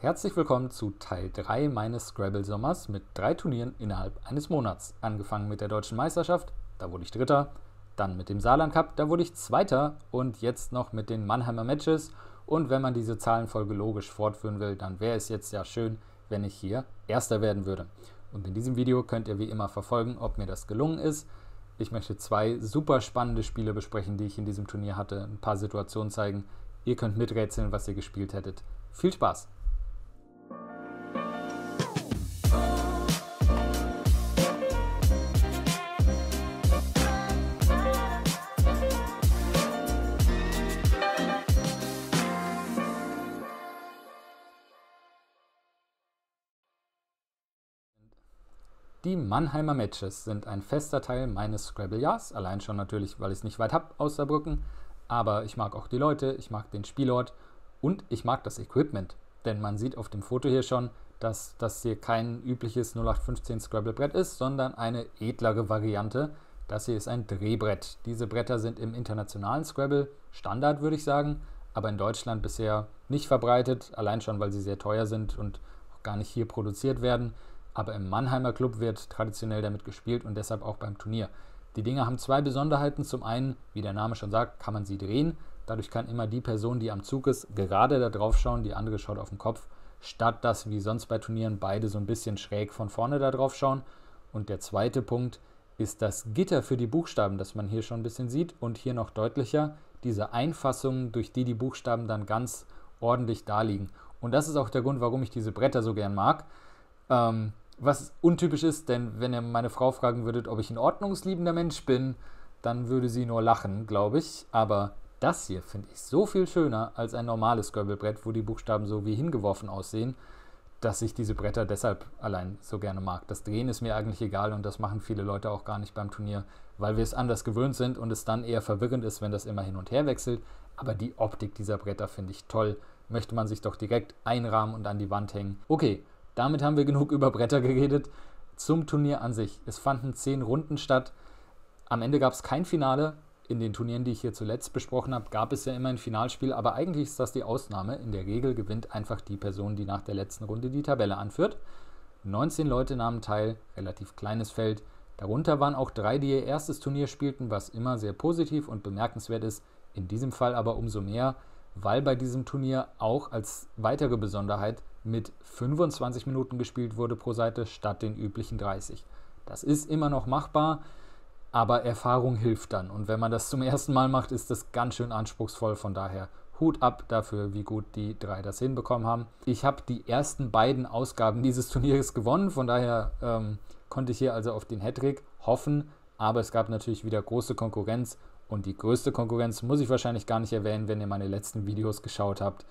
Herzlich willkommen zu Teil 3 meines Scrabble-Sommers mit drei Turnieren innerhalb eines Monats. Angefangen mit der Deutschen Meisterschaft, da wurde ich Dritter, dann mit dem Saarland Cup, da wurde ich Zweiter und jetzt noch mit den Mannheimer Matches. Und wenn man diese Zahlenfolge logisch fortführen will, dann wäre es jetzt ja schön, wenn ich hier Erster werden würde. Und in diesem Video könnt ihr wie immer verfolgen, ob mir das gelungen ist. Ich möchte zwei super spannende Spiele besprechen, die ich in diesem Turnier hatte, ein paar Situationen zeigen. Ihr könnt miträtseln, was ihr gespielt hättet. Viel Spaß! Die Mannheimer Matches sind ein fester Teil meines Scrabble-Jahrs, allein schon natürlich, weil ich es nicht weit habe aus Saarbrücken, aber ich mag auch die Leute, ich mag den Spielort und ich mag das Equipment, denn man sieht auf dem Foto hier schon, dass das hier kein übliches 0815 Scrabble-Brett ist, sondern eine edlere Variante. Das hier ist ein Drehbrett. Diese Bretter sind im internationalen Scrabble Standard, würde ich sagen, aber in Deutschland bisher nicht verbreitet, allein schon, weil sie sehr teuer sind und auch gar nicht hier produziert werden aber im Mannheimer Club wird traditionell damit gespielt und deshalb auch beim Turnier. Die Dinger haben zwei Besonderheiten. Zum einen, wie der Name schon sagt, kann man sie drehen. Dadurch kann immer die Person, die am Zug ist, gerade da drauf schauen, die andere schaut auf den Kopf, statt dass wie sonst bei Turnieren beide so ein bisschen schräg von vorne da drauf schauen. Und der zweite Punkt ist das Gitter für die Buchstaben, das man hier schon ein bisschen sieht und hier noch deutlicher diese Einfassung, durch die die Buchstaben dann ganz ordentlich daliegen. Und das ist auch der Grund, warum ich diese Bretter so gern mag. Ähm, was untypisch ist, denn wenn ihr meine Frau fragen würdet, ob ich ein ordnungsliebender Mensch bin, dann würde sie nur lachen, glaube ich. Aber das hier finde ich so viel schöner als ein normales Göbelbrett, wo die Buchstaben so wie hingeworfen aussehen, dass ich diese Bretter deshalb allein so gerne mag. Das Drehen ist mir eigentlich egal und das machen viele Leute auch gar nicht beim Turnier, weil wir es anders gewöhnt sind und es dann eher verwirrend ist, wenn das immer hin und her wechselt. Aber die Optik dieser Bretter finde ich toll. Möchte man sich doch direkt einrahmen und an die Wand hängen. Okay, damit haben wir genug über Bretter geredet. Zum Turnier an sich. Es fanden zehn Runden statt. Am Ende gab es kein Finale. In den Turnieren, die ich hier zuletzt besprochen habe, gab es ja immer ein Finalspiel, aber eigentlich ist das die Ausnahme. In der Regel gewinnt einfach die Person, die nach der letzten Runde die Tabelle anführt. 19 Leute nahmen teil, relativ kleines Feld. Darunter waren auch drei, die ihr erstes Turnier spielten, was immer sehr positiv und bemerkenswert ist. In diesem Fall aber umso mehr, weil bei diesem Turnier auch als weitere Besonderheit mit 25 Minuten gespielt wurde pro Seite statt den üblichen 30. Das ist immer noch machbar, aber Erfahrung hilft dann. Und wenn man das zum ersten Mal macht, ist das ganz schön anspruchsvoll. Von daher Hut ab dafür, wie gut die drei das hinbekommen haben. Ich habe die ersten beiden Ausgaben dieses Turniers gewonnen, von daher ähm, konnte ich hier also auf den Hattrick hoffen, aber es gab natürlich wieder große Konkurrenz und die größte Konkurrenz muss ich wahrscheinlich gar nicht erwähnen, wenn ihr meine letzten Videos geschaut habt.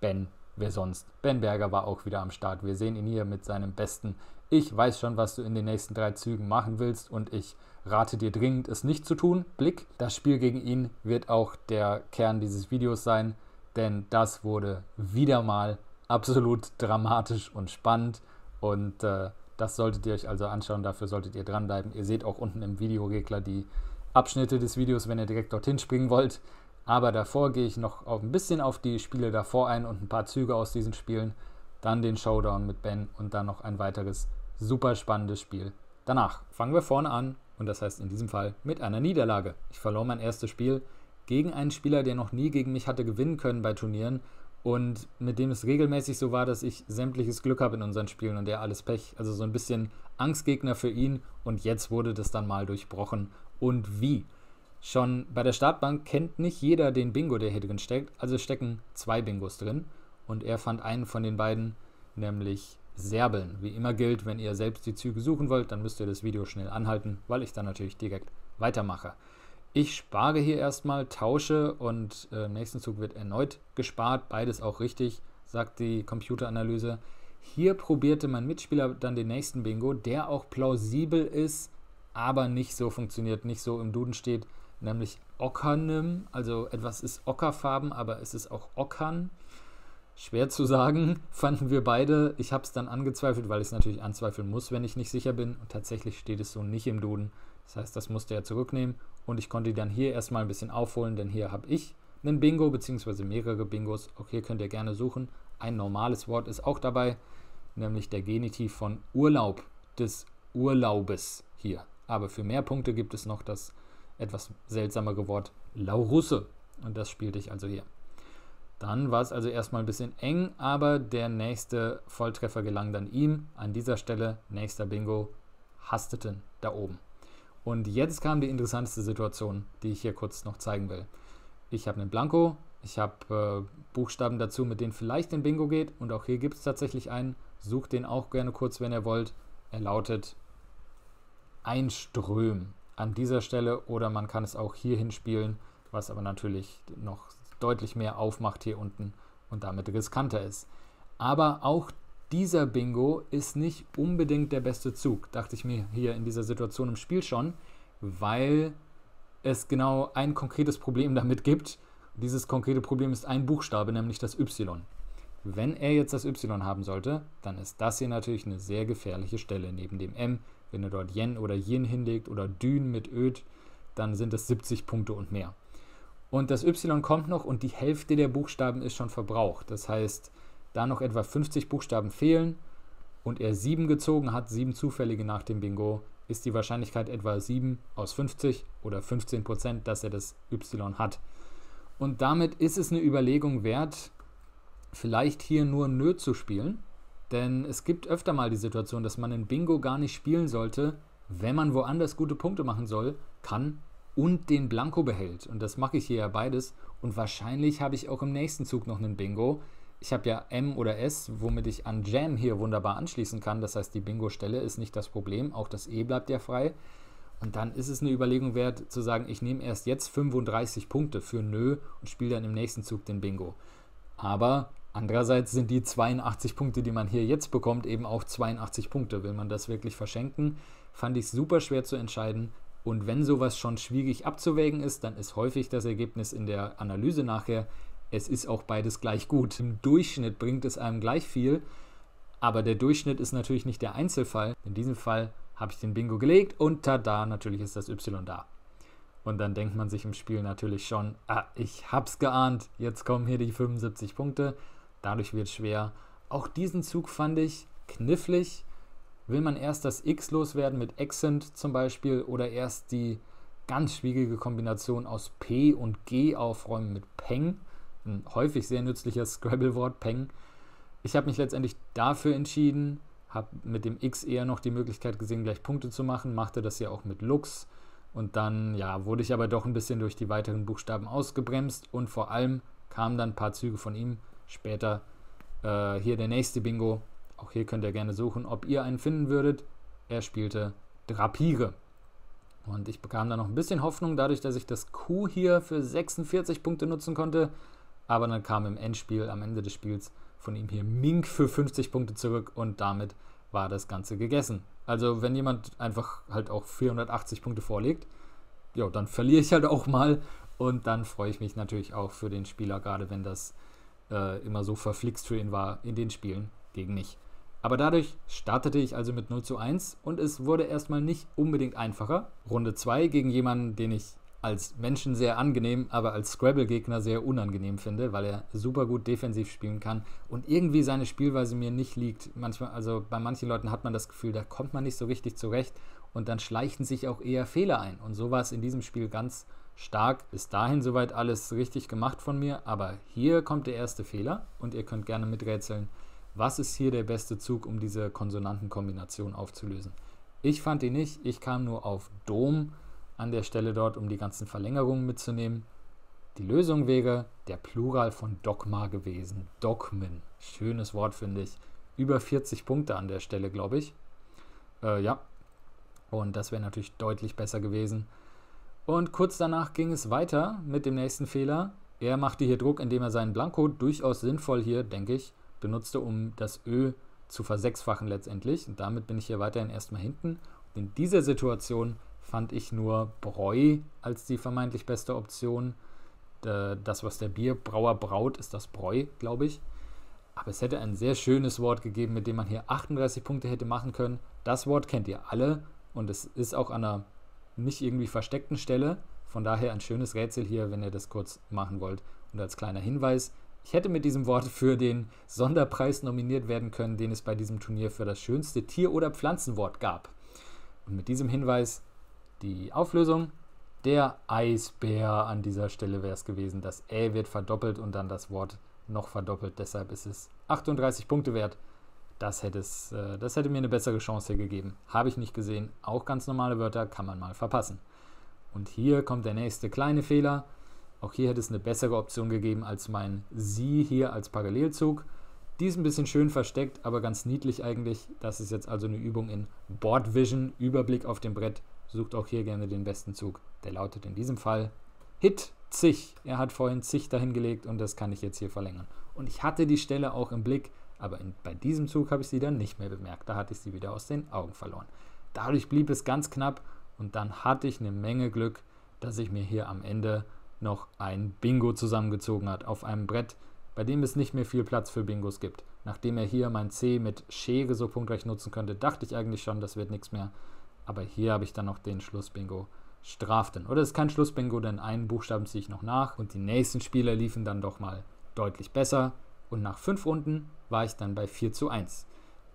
Ben wer sonst? Ben Berger war auch wieder am Start. Wir sehen ihn hier mit seinem besten Ich weiß schon, was du in den nächsten drei Zügen machen willst und ich rate dir dringend, es nicht zu tun. Blick. Das Spiel gegen ihn wird auch der Kern dieses Videos sein, denn das wurde wieder mal absolut dramatisch und spannend und äh, das solltet ihr euch also anschauen. Dafür solltet ihr dranbleiben. Ihr seht auch unten im Videoregler die Abschnitte des Videos, wenn ihr direkt dorthin springen wollt. Aber davor gehe ich noch ein bisschen auf die Spiele davor ein und ein paar Züge aus diesen Spielen. Dann den Showdown mit Ben und dann noch ein weiteres super spannendes Spiel. Danach fangen wir vorne an und das heißt in diesem Fall mit einer Niederlage. Ich verlor mein erstes Spiel gegen einen Spieler, der noch nie gegen mich hatte gewinnen können bei Turnieren und mit dem es regelmäßig so war, dass ich sämtliches Glück habe in unseren Spielen und der alles Pech. Also so ein bisschen Angstgegner für ihn und jetzt wurde das dann mal durchbrochen. Und wie? Schon bei der Startbank kennt nicht jeder den Bingo, der hier drin steckt, also stecken zwei Bingos drin und er fand einen von den beiden, nämlich Serbeln. Wie immer gilt, wenn ihr selbst die Züge suchen wollt, dann müsst ihr das Video schnell anhalten, weil ich dann natürlich direkt weitermache. Ich spare hier erstmal, tausche und äh, im nächsten Zug wird erneut gespart. Beides auch richtig, sagt die Computeranalyse. Hier probierte mein Mitspieler dann den nächsten Bingo, der auch plausibel ist, aber nicht so funktioniert, nicht so im Duden steht, nämlich Ockernem, also etwas ist ockerfarben, aber es ist auch ockern. Schwer zu sagen, fanden wir beide. Ich habe es dann angezweifelt, weil ich es natürlich anzweifeln muss, wenn ich nicht sicher bin. Und tatsächlich steht es so nicht im Duden. Das heißt, das musste er zurücknehmen. Und ich konnte dann hier erstmal ein bisschen aufholen, denn hier habe ich einen Bingo beziehungsweise mehrere Bingos. Auch hier könnt ihr gerne suchen. Ein normales Wort ist auch dabei, nämlich der Genitiv von Urlaub, des Urlaubes hier. Aber für mehr Punkte gibt es noch das etwas seltsamere Wort Laurusse. Und das spielte ich also hier. Dann war es also erstmal ein bisschen eng, aber der nächste Volltreffer gelang dann ihm. An dieser Stelle, nächster Bingo, Hasteten da oben. Und jetzt kam die interessanteste Situation, die ich hier kurz noch zeigen will. Ich habe einen Blanko, ich habe äh, Buchstaben dazu, mit denen vielleicht ein Bingo geht. Und auch hier gibt es tatsächlich einen. Sucht den auch gerne kurz, wenn ihr wollt. Er lautet Einström an dieser Stelle oder man kann es auch hier hinspielen, was aber natürlich noch deutlich mehr aufmacht hier unten und damit riskanter ist. Aber auch dieser Bingo ist nicht unbedingt der beste Zug, dachte ich mir hier in dieser Situation im Spiel schon, weil es genau ein konkretes Problem damit gibt. Dieses konkrete Problem ist ein Buchstabe, nämlich das Y. Wenn er jetzt das Y haben sollte, dann ist das hier natürlich eine sehr gefährliche Stelle neben dem M, wenn ihr dort Yen oder Yin hinlegt oder Dün mit Öd, dann sind das 70 Punkte und mehr. Und das Y kommt noch und die Hälfte der Buchstaben ist schon verbraucht. Das heißt, da noch etwa 50 Buchstaben fehlen und er 7 gezogen hat, 7 zufällige nach dem Bingo, ist die Wahrscheinlichkeit etwa 7 aus 50 oder 15 Prozent, dass er das Y hat. Und damit ist es eine Überlegung wert, vielleicht hier nur Nö zu spielen denn es gibt öfter mal die Situation, dass man in Bingo gar nicht spielen sollte, wenn man woanders gute Punkte machen soll, kann und den Blanko behält. Und das mache ich hier ja beides. Und wahrscheinlich habe ich auch im nächsten Zug noch einen Bingo. Ich habe ja M oder S, womit ich an Jam hier wunderbar anschließen kann. Das heißt, die Bingo-Stelle ist nicht das Problem. Auch das E bleibt ja frei. Und dann ist es eine Überlegung wert zu sagen, ich nehme erst jetzt 35 Punkte für Nö und spiele dann im nächsten Zug den Bingo. Aber Andererseits sind die 82 Punkte, die man hier jetzt bekommt, eben auch 82 Punkte. Will man das wirklich verschenken? Fand ich super schwer zu entscheiden. Und wenn sowas schon schwierig abzuwägen ist, dann ist häufig das Ergebnis in der Analyse nachher, es ist auch beides gleich gut. Im Durchschnitt bringt es einem gleich viel, aber der Durchschnitt ist natürlich nicht der Einzelfall. In diesem Fall habe ich den Bingo gelegt und tada, natürlich ist das Y da. Und dann denkt man sich im Spiel natürlich schon, ah, ich hab's geahnt, jetzt kommen hier die 75 Punkte. Dadurch wird es schwer. Auch diesen Zug fand ich knifflig. Will man erst das X loswerden mit Accent zum Beispiel oder erst die ganz schwierige Kombination aus P und G aufräumen mit Peng? Ein häufig sehr nützliches Scrabble-Wort Peng. Ich habe mich letztendlich dafür entschieden, habe mit dem X eher noch die Möglichkeit gesehen, gleich Punkte zu machen, machte das ja auch mit Lux. Und dann, ja, wurde ich aber doch ein bisschen durch die weiteren Buchstaben ausgebremst und vor allem kamen dann ein paar Züge von ihm, später äh, hier der nächste Bingo. Auch hier könnt ihr gerne suchen, ob ihr einen finden würdet. Er spielte Drapire. Und ich bekam da noch ein bisschen Hoffnung, dadurch, dass ich das Q hier für 46 Punkte nutzen konnte. Aber dann kam im Endspiel, am Ende des Spiels, von ihm hier Mink für 50 Punkte zurück und damit war das Ganze gegessen. Also wenn jemand einfach halt auch 480 Punkte vorlegt, ja, dann verliere ich halt auch mal und dann freue ich mich natürlich auch für den Spieler, gerade wenn das äh, immer so verflixt für ihn war in den Spielen gegen mich. Aber dadurch startete ich also mit 0 zu 1 und es wurde erstmal nicht unbedingt einfacher. Runde 2 gegen jemanden, den ich als Menschen sehr angenehm, aber als Scrabble-Gegner sehr unangenehm finde, weil er super gut defensiv spielen kann und irgendwie seine Spielweise mir nicht liegt. Manchmal, also bei manchen Leuten hat man das Gefühl, da kommt man nicht so richtig zurecht und dann schleichen sich auch eher Fehler ein. Und so war es in diesem Spiel ganz stark. Bis dahin soweit alles richtig gemacht von mir, aber hier kommt der erste Fehler und ihr könnt gerne miträtseln, was ist hier der beste Zug, um diese Konsonantenkombination aufzulösen. Ich fand ihn nicht, ich kam nur auf Dom an der Stelle dort, um die ganzen Verlängerungen mitzunehmen. Die Lösung wäre der Plural von Dogma gewesen. Dogmen. Schönes Wort, finde ich. Über 40 Punkte an der Stelle, glaube ich. Äh, ja. Und das wäre natürlich deutlich besser gewesen. Und kurz danach ging es weiter mit dem nächsten Fehler. Er machte hier Druck, indem er seinen Blanko durchaus sinnvoll hier, denke ich, benutzte, um das Ö zu versechsfachen letztendlich. Und damit bin ich hier weiterhin erstmal hinten. Und in dieser Situation fand ich nur Bräu als die vermeintlich beste Option. Äh, das, was der Bierbrauer braut, ist das Bräu, glaube ich. Aber es hätte ein sehr schönes Wort gegeben, mit dem man hier 38 Punkte hätte machen können. Das Wort kennt ihr alle und es ist auch an der nicht irgendwie versteckten Stelle. Von daher ein schönes Rätsel hier, wenn ihr das kurz machen wollt. Und als kleiner Hinweis, ich hätte mit diesem Wort für den Sonderpreis nominiert werden können, den es bei diesem Turnier für das schönste Tier- oder Pflanzenwort gab. Und mit diesem Hinweis die Auflösung. Der Eisbär an dieser Stelle wäre es gewesen. Das Ä wird verdoppelt und dann das Wort noch verdoppelt. Deshalb ist es 38 Punkte wert das, hätte äh, das hätte mir eine bessere Chance gegeben. Habe ich nicht gesehen. Auch ganz normale Wörter kann man mal verpassen. Und hier kommt der nächste kleine Fehler. Auch hier hätte es eine bessere Option gegeben als mein Sie hier als Parallelzug. Die ist ein bisschen schön versteckt, aber ganz niedlich eigentlich. Das ist jetzt also eine Übung in Board Vision, Überblick auf dem Brett. Sucht auch hier gerne den besten Zug. Der lautet in diesem Fall Hit zig. Er hat vorhin zig dahingelegt und das kann ich jetzt hier verlängern. Und ich hatte die Stelle auch im Blick. Aber in, bei diesem Zug habe ich sie dann nicht mehr bemerkt. Da hatte ich sie wieder aus den Augen verloren. Dadurch blieb es ganz knapp und dann hatte ich eine Menge Glück, dass ich mir hier am Ende noch ein Bingo zusammengezogen hat auf einem Brett, bei dem es nicht mehr viel Platz für Bingos gibt. Nachdem er hier mein C mit Schere so punktreich nutzen könnte, dachte ich eigentlich schon, das wird nichts mehr. Aber hier habe ich dann noch den Schlussbingo straften. Oder es ist kein Schlussbingo, denn einen Buchstaben ziehe ich noch nach und die nächsten Spieler liefen dann doch mal deutlich besser und nach fünf Runden war ich dann bei 4 zu 1.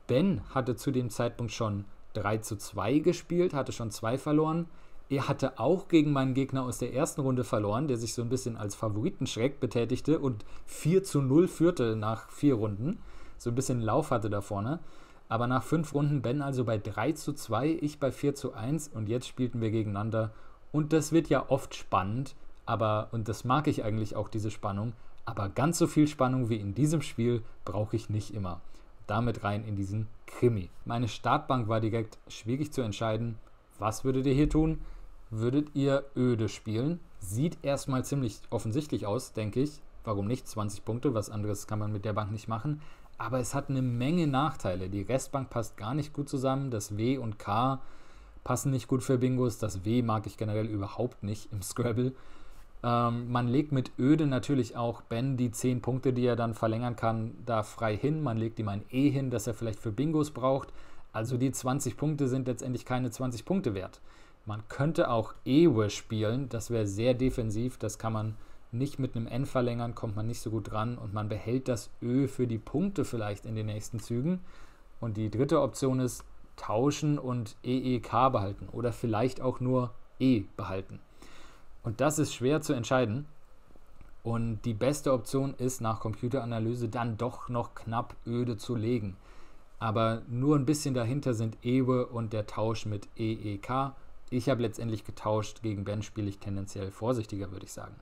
Ben hatte zu dem Zeitpunkt schon 3 zu 2 gespielt, hatte schon 2 verloren. Er hatte auch gegen meinen Gegner aus der ersten Runde verloren, der sich so ein bisschen als Favoritenschreck betätigte und 4 zu 0 führte nach vier Runden. So ein bisschen Lauf hatte da vorne. Aber nach fünf Runden Ben also bei 3 zu 2, ich bei 4 zu 1 und jetzt spielten wir gegeneinander. Und das wird ja oft spannend, aber, und das mag ich eigentlich auch, diese Spannung, aber ganz so viel Spannung wie in diesem Spiel brauche ich nicht immer. Damit rein in diesen Krimi. Meine Startbank war direkt schwierig zu entscheiden. Was würdet ihr hier tun? Würdet ihr öde spielen? Sieht erstmal ziemlich offensichtlich aus, denke ich. Warum nicht? 20 Punkte, was anderes kann man mit der Bank nicht machen. Aber es hat eine Menge Nachteile. Die Restbank passt gar nicht gut zusammen. Das W und K passen nicht gut für Bingos. Das W mag ich generell überhaupt nicht im Scrabble. Ähm, man legt mit Öde natürlich auch Ben die 10 Punkte, die er dann verlängern kann, da frei hin. Man legt ihm ein E hin, das er vielleicht für Bingos braucht. Also die 20 Punkte sind letztendlich keine 20 Punkte wert. Man könnte auch Ewe spielen, das wäre sehr defensiv, das kann man nicht mit einem N verlängern, kommt man nicht so gut dran und man behält das Ö für die Punkte vielleicht in den nächsten Zügen. Und die dritte Option ist tauschen und EEK behalten oder vielleicht auch nur E behalten. Und das ist schwer zu entscheiden. Und die beste Option ist, nach Computeranalyse dann doch noch knapp öde zu legen. Aber nur ein bisschen dahinter sind EWE und der Tausch mit EEK. Ich habe letztendlich getauscht. Gegen Ben spiele ich tendenziell vorsichtiger, würde ich sagen.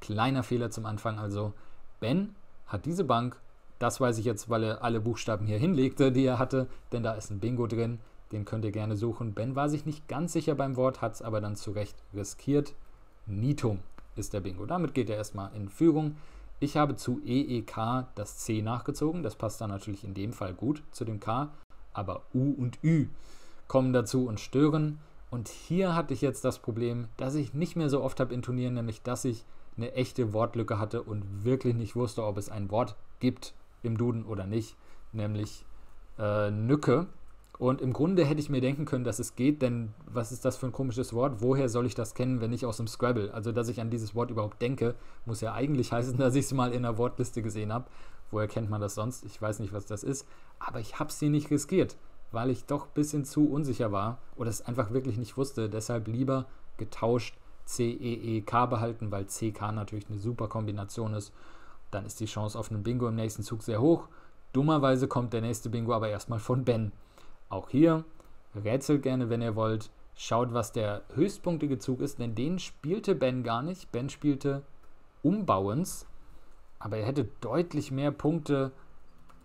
Kleiner Fehler zum Anfang also. Ben hat diese Bank. Das weiß ich jetzt, weil er alle Buchstaben hier hinlegte, die er hatte, denn da ist ein Bingo drin. Den könnt ihr gerne suchen. Ben war sich nicht ganz sicher beim Wort, hat es aber dann zu Recht riskiert. Mitum ist der Bingo. Damit geht er erstmal in Führung. Ich habe zu EEK das C nachgezogen. Das passt dann natürlich in dem Fall gut zu dem K. Aber U und Ü kommen dazu und stören. Und hier hatte ich jetzt das Problem, dass ich nicht mehr so oft habe intonieren, nämlich dass ich eine echte Wortlücke hatte und wirklich nicht wusste, ob es ein Wort gibt im Duden oder nicht, nämlich äh, Nücke. Und im Grunde hätte ich mir denken können, dass es geht, denn was ist das für ein komisches Wort? Woher soll ich das kennen, wenn nicht aus dem Scrabble? Also, dass ich an dieses Wort überhaupt denke, muss ja eigentlich heißen, dass ich es mal in der Wortliste gesehen habe. Woher kennt man das sonst? Ich weiß nicht, was das ist. Aber ich habe sie nicht riskiert, weil ich doch ein bisschen zu unsicher war oder es einfach wirklich nicht wusste. Deshalb lieber getauscht CEEK behalten, weil CK natürlich eine super Kombination ist. Dann ist die Chance auf einen Bingo im nächsten Zug sehr hoch. Dummerweise kommt der nächste Bingo aber erstmal von Ben. Auch hier rätselt gerne, wenn ihr wollt. Schaut, was der höchstpunktige Zug ist, denn den spielte Ben gar nicht. Ben spielte Umbauens, aber er hätte deutlich mehr Punkte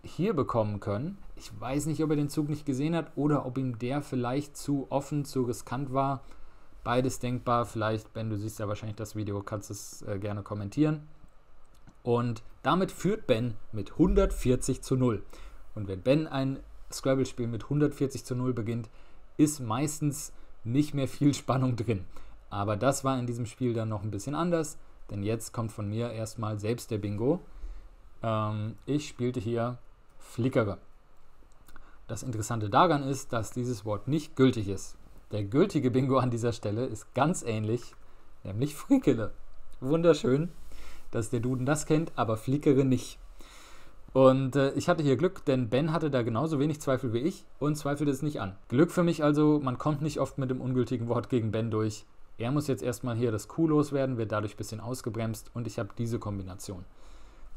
hier bekommen können. Ich weiß nicht, ob er den Zug nicht gesehen hat oder ob ihm der vielleicht zu offen, zu riskant war. Beides denkbar. Vielleicht, Ben, du siehst ja wahrscheinlich das Video, kannst es äh, gerne kommentieren. Und damit führt Ben mit 140 zu 0. Und wenn Ben ein Scrabble-Spiel mit 140 zu 0 beginnt, ist meistens nicht mehr viel Spannung drin. Aber das war in diesem Spiel dann noch ein bisschen anders, denn jetzt kommt von mir erstmal selbst der Bingo. Ähm, ich spielte hier Flickere. Das Interessante daran ist, dass dieses Wort nicht gültig ist. Der gültige Bingo an dieser Stelle ist ganz ähnlich, nämlich Frikele. Wunderschön, dass der Duden das kennt, aber Flickere nicht. Und äh, ich hatte hier Glück, denn Ben hatte da genauso wenig Zweifel wie ich und zweifelte es nicht an. Glück für mich also, man kommt nicht oft mit dem ungültigen Wort gegen Ben durch. Er muss jetzt erstmal hier das Q loswerden, wird dadurch ein bisschen ausgebremst und ich habe diese Kombination.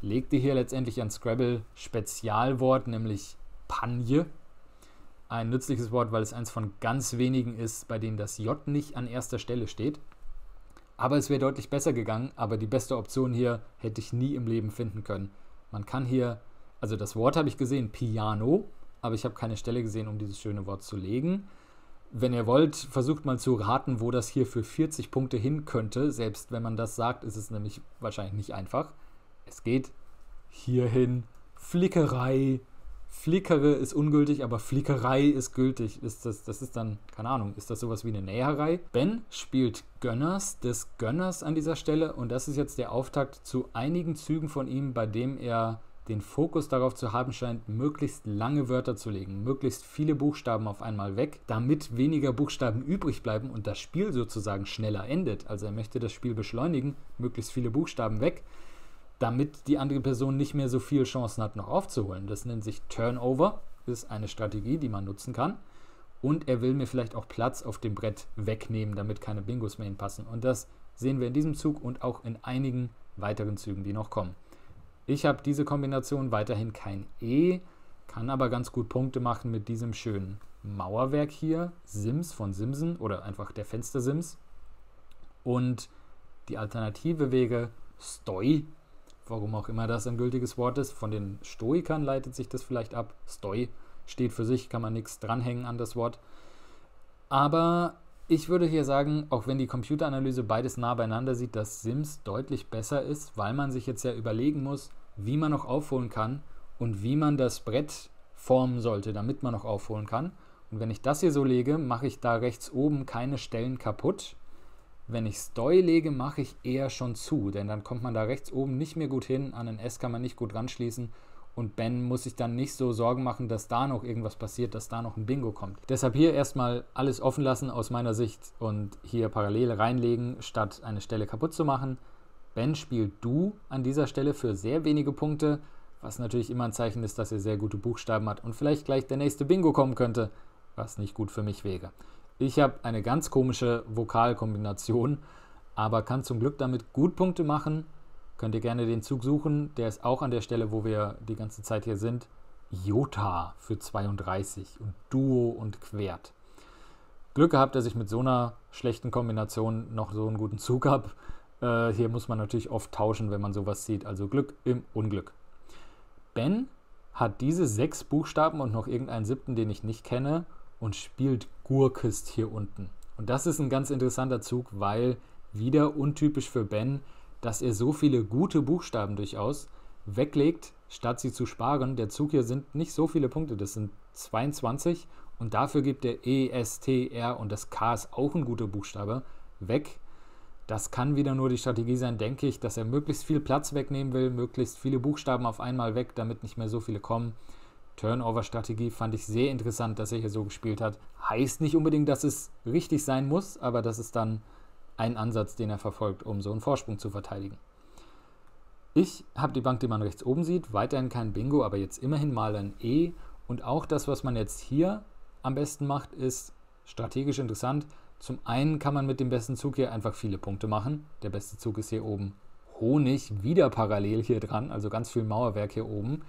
Legte hier letztendlich an Scrabble-Spezialwort, nämlich Panje. Ein nützliches Wort, weil es eins von ganz wenigen ist, bei denen das J nicht an erster Stelle steht. Aber es wäre deutlich besser gegangen, aber die beste Option hier hätte ich nie im Leben finden können. Man kann hier, also das Wort habe ich gesehen, Piano, aber ich habe keine Stelle gesehen, um dieses schöne Wort zu legen. Wenn ihr wollt, versucht mal zu raten, wo das hier für 40 Punkte hin könnte. Selbst wenn man das sagt, ist es nämlich wahrscheinlich nicht einfach. Es geht hierhin Flickerei Flickere ist ungültig, aber Flickerei ist gültig. Ist das, das ist dann, keine Ahnung, ist das sowas wie eine Näherei? Ben spielt Gönners des Gönners an dieser Stelle und das ist jetzt der Auftakt zu einigen Zügen von ihm, bei dem er den Fokus darauf zu haben scheint, möglichst lange Wörter zu legen, möglichst viele Buchstaben auf einmal weg, damit weniger Buchstaben übrig bleiben und das Spiel sozusagen schneller endet. Also er möchte das Spiel beschleunigen, möglichst viele Buchstaben weg, damit die andere Person nicht mehr so viele Chancen hat, noch aufzuholen. Das nennt sich Turnover, ist eine Strategie, die man nutzen kann. Und er will mir vielleicht auch Platz auf dem Brett wegnehmen, damit keine Bingos mehr hinpassen. Und das sehen wir in diesem Zug und auch in einigen weiteren Zügen, die noch kommen. Ich habe diese Kombination weiterhin kein E, kann aber ganz gut Punkte machen mit diesem schönen Mauerwerk hier, Sims von Simsen oder einfach der Fenster Sims. Und die Alternative wäre Stoi warum auch immer das ein gültiges Wort ist. Von den Stoikern leitet sich das vielleicht ab. Stoi steht für sich, kann man nichts dranhängen an das Wort. Aber ich würde hier sagen, auch wenn die Computeranalyse beides nah beieinander sieht, dass Sims deutlich besser ist, weil man sich jetzt ja überlegen muss, wie man noch aufholen kann und wie man das Brett formen sollte, damit man noch aufholen kann. Und wenn ich das hier so lege, mache ich da rechts oben keine Stellen kaputt, wenn ich Stoi lege, mache ich eher schon zu, denn dann kommt man da rechts oben nicht mehr gut hin, an den S kann man nicht gut ranschließen und Ben muss sich dann nicht so Sorgen machen, dass da noch irgendwas passiert, dass da noch ein Bingo kommt. Deshalb hier erstmal alles offen lassen aus meiner Sicht und hier parallel reinlegen, statt eine Stelle kaputt zu machen. Ben spielt Du an dieser Stelle für sehr wenige Punkte, was natürlich immer ein Zeichen ist, dass er sehr gute Buchstaben hat und vielleicht gleich der nächste Bingo kommen könnte, was nicht gut für mich wäre. Ich habe eine ganz komische Vokalkombination, aber kann zum Glück damit gut Punkte machen. Könnt ihr gerne den Zug suchen. Der ist auch an der Stelle, wo wir die ganze Zeit hier sind. Jota für 32 und Duo und Quert. Glück gehabt, dass ich mit so einer schlechten Kombination noch so einen guten Zug habe. Äh, hier muss man natürlich oft tauschen, wenn man sowas sieht. Also Glück im Unglück. Ben hat diese sechs Buchstaben und noch irgendeinen siebten, den ich nicht kenne, und spielt Burg hier unten. Und das ist ein ganz interessanter Zug, weil wieder untypisch für Ben, dass er so viele gute Buchstaben durchaus weglegt, statt sie zu sparen. Der Zug hier sind nicht so viele Punkte, das sind 22 und dafür gibt er E, S, T, R und das K ist auch ein guter Buchstabe weg. Das kann wieder nur die Strategie sein, denke ich, dass er möglichst viel Platz wegnehmen will, möglichst viele Buchstaben auf einmal weg, damit nicht mehr so viele kommen. Turnover-Strategie fand ich sehr interessant, dass er hier so gespielt hat. Heißt nicht unbedingt, dass es richtig sein muss, aber das ist dann ein Ansatz, den er verfolgt, um so einen Vorsprung zu verteidigen. Ich habe die Bank, die man rechts oben sieht, weiterhin kein Bingo, aber jetzt immerhin mal ein E. Und auch das, was man jetzt hier am besten macht, ist strategisch interessant. Zum einen kann man mit dem besten Zug hier einfach viele Punkte machen. Der beste Zug ist hier oben Honig, wieder parallel hier dran, also ganz viel Mauerwerk hier oben.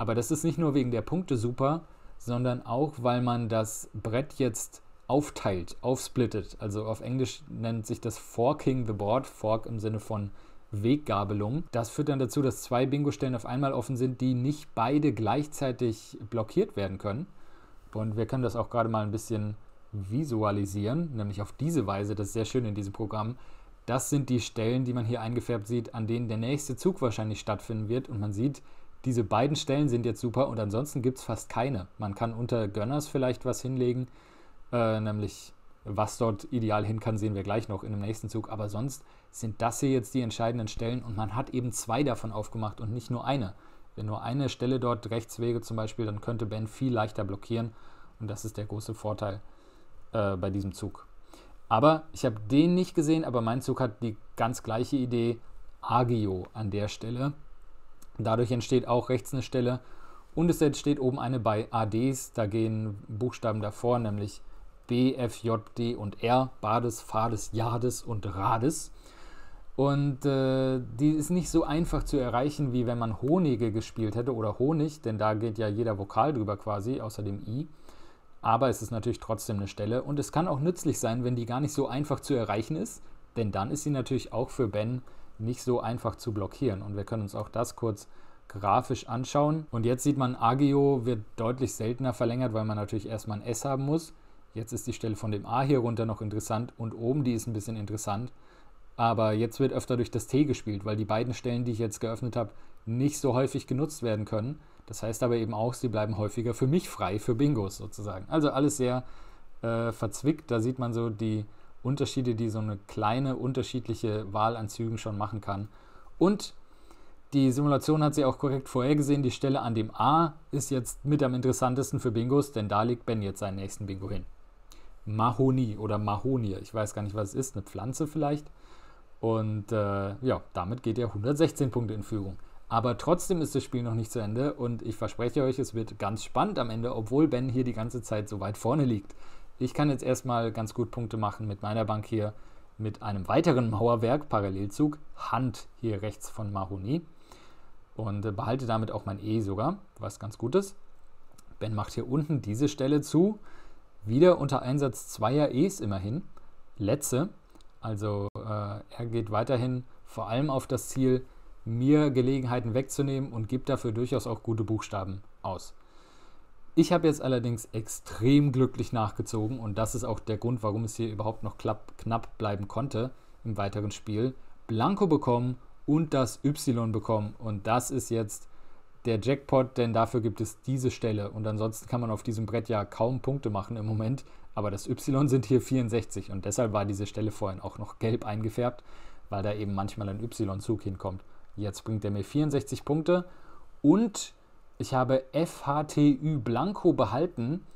Aber das ist nicht nur wegen der Punkte super, sondern auch, weil man das Brett jetzt aufteilt, aufsplittet. Also auf Englisch nennt sich das Forking the Board, Fork im Sinne von Weggabelung. Das führt dann dazu, dass zwei Bingo-Stellen auf einmal offen sind, die nicht beide gleichzeitig blockiert werden können. Und wir können das auch gerade mal ein bisschen visualisieren, nämlich auf diese Weise, das ist sehr schön in diesem Programm. Das sind die Stellen, die man hier eingefärbt sieht, an denen der nächste Zug wahrscheinlich stattfinden wird. Und man sieht, diese beiden Stellen sind jetzt super und ansonsten gibt es fast keine. Man kann unter Gönners vielleicht was hinlegen, äh, nämlich was dort ideal hin kann, sehen wir gleich noch in dem nächsten Zug. Aber sonst sind das hier jetzt die entscheidenden Stellen und man hat eben zwei davon aufgemacht und nicht nur eine. Wenn nur eine Stelle dort rechts wäre zum Beispiel, dann könnte Ben viel leichter blockieren und das ist der große Vorteil äh, bei diesem Zug. Aber ich habe den nicht gesehen, aber mein Zug hat die ganz gleiche Idee. Agio an der Stelle. Dadurch entsteht auch rechts eine Stelle und es entsteht oben eine bei ADs. Da gehen Buchstaben davor, nämlich B, F, J, D und R, Bades, Fades, Jades und Rades. Und äh, die ist nicht so einfach zu erreichen, wie wenn man Honige gespielt hätte oder Honig, denn da geht ja jeder Vokal drüber quasi, außer dem I. Aber es ist natürlich trotzdem eine Stelle und es kann auch nützlich sein, wenn die gar nicht so einfach zu erreichen ist, denn dann ist sie natürlich auch für Ben nicht so einfach zu blockieren. Und wir können uns auch das kurz grafisch anschauen. Und jetzt sieht man, Agio wird deutlich seltener verlängert, weil man natürlich erstmal ein S haben muss. Jetzt ist die Stelle von dem A hier runter noch interessant und oben die ist ein bisschen interessant. Aber jetzt wird öfter durch das T gespielt, weil die beiden Stellen, die ich jetzt geöffnet habe, nicht so häufig genutzt werden können. Das heißt aber eben auch, sie bleiben häufiger für mich frei, für Bingos sozusagen. Also alles sehr äh, verzwickt. Da sieht man so die Unterschiede, die so eine kleine unterschiedliche Wahl an Zügen schon machen kann. Und die Simulation hat sie auch korrekt vorhergesehen. Die Stelle an dem A ist jetzt mit am interessantesten für Bingos, denn da legt Ben jetzt seinen nächsten Bingo hin. Mahoni oder Mahonie, ich weiß gar nicht, was es ist, eine Pflanze vielleicht. Und äh, ja, damit geht er 116 Punkte in Führung. Aber trotzdem ist das Spiel noch nicht zu Ende und ich verspreche euch, es wird ganz spannend am Ende, obwohl Ben hier die ganze Zeit so weit vorne liegt ich kann jetzt erstmal ganz gut Punkte machen mit meiner Bank hier, mit einem weiteren Mauerwerk, Parallelzug, Hand hier rechts von Mahoni. Und äh, behalte damit auch mein E sogar, was ganz gut ist. Ben macht hier unten diese Stelle zu. Wieder unter Einsatz zweier E's immerhin. Letzte. Also äh, er geht weiterhin vor allem auf das Ziel, mir Gelegenheiten wegzunehmen und gibt dafür durchaus auch gute Buchstaben aus. Ich habe jetzt allerdings extrem glücklich nachgezogen und das ist auch der Grund, warum es hier überhaupt noch klapp, knapp bleiben konnte im weiteren Spiel. Blanco bekommen und das Y bekommen und das ist jetzt der Jackpot, denn dafür gibt es diese Stelle und ansonsten kann man auf diesem Brett ja kaum Punkte machen im Moment, aber das Y sind hier 64 und deshalb war diese Stelle vorhin auch noch gelb eingefärbt, weil da eben manchmal ein Y-Zug hinkommt. Jetzt bringt er mir 64 Punkte und ich habe FHTÜ Blanco behalten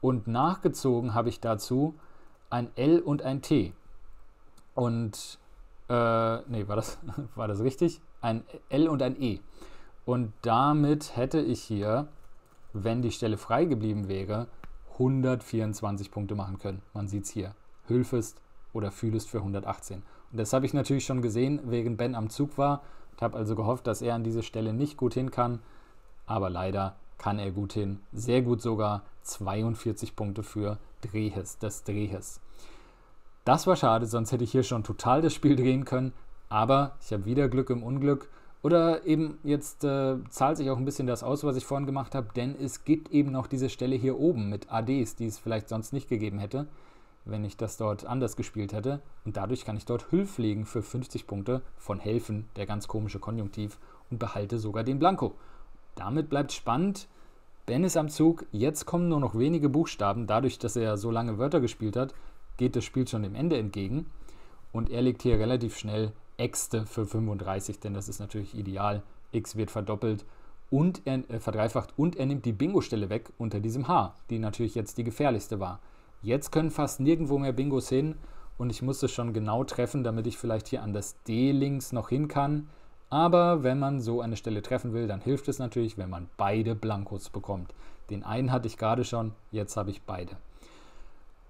und nachgezogen habe ich dazu ein L und ein T. Und, äh, nee, war das, war das richtig? Ein L und ein E. Und damit hätte ich hier, wenn die Stelle frei geblieben wäre, 124 Punkte machen können. Man sieht es hier. Hülfest oder Fühlest für 118. Und das habe ich natürlich schon gesehen, wegen Ben am Zug war. Ich habe also gehofft, dass er an diese Stelle nicht gut hin kann aber leider kann er gut hin. Sehr gut sogar 42 Punkte für Drehes, des Drehes. Das war schade, sonst hätte ich hier schon total das Spiel drehen können, aber ich habe wieder Glück im Unglück. Oder eben jetzt äh, zahlt sich auch ein bisschen das aus, was ich vorhin gemacht habe, denn es gibt eben noch diese Stelle hier oben mit ADs, die es vielleicht sonst nicht gegeben hätte, wenn ich das dort anders gespielt hätte. Und dadurch kann ich dort Hülf legen für 50 Punkte von Helfen, der ganz komische Konjunktiv, und behalte sogar den Blanko. Damit bleibt spannend. Ben ist am Zug. Jetzt kommen nur noch wenige Buchstaben. Dadurch, dass er so lange Wörter gespielt hat, geht das Spiel schon dem Ende entgegen. Und er legt hier relativ schnell Äxte für 35, denn das ist natürlich ideal. X wird verdoppelt und er, äh, verdreifacht und er nimmt die Bingo-Stelle weg unter diesem H, die natürlich jetzt die gefährlichste war. Jetzt können fast nirgendwo mehr Bingos hin und ich musste schon genau treffen, damit ich vielleicht hier an das D links noch hin kann. Aber wenn man so eine Stelle treffen will, dann hilft es natürlich, wenn man beide Blankos bekommt. Den einen hatte ich gerade schon, jetzt habe ich beide.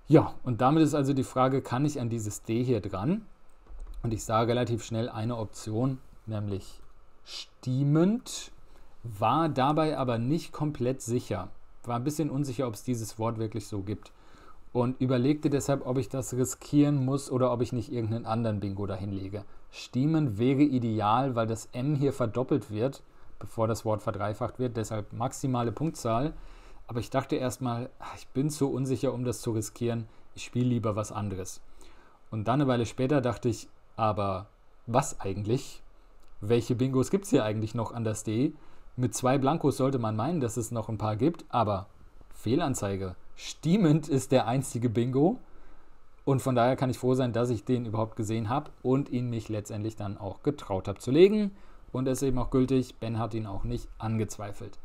Ja, und damit ist also die Frage, kann ich an dieses D hier dran? Und ich sah relativ schnell eine Option, nämlich stimmend, war dabei aber nicht komplett sicher. War ein bisschen unsicher, ob es dieses Wort wirklich so gibt. Und überlegte deshalb, ob ich das riskieren muss oder ob ich nicht irgendeinen anderen Bingo dahinlege. Stimmen wäre ideal, weil das m hier verdoppelt wird, bevor das Wort verdreifacht wird, deshalb maximale Punktzahl. Aber ich dachte erstmal, ah, ich bin zu unsicher, um das zu riskieren, ich spiele lieber was anderes. Und dann eine Weile später dachte ich, aber was eigentlich? Welche Bingos gibt es hier eigentlich noch an das D? Mit zwei Blankos sollte man meinen, dass es noch ein paar gibt, aber Fehlanzeige. Stimmend ist der einzige Bingo. Und von daher kann ich froh sein, dass ich den überhaupt gesehen habe und ihn mich letztendlich dann auch getraut habe zu legen. Und er ist eben auch gültig, Ben hat ihn auch nicht angezweifelt.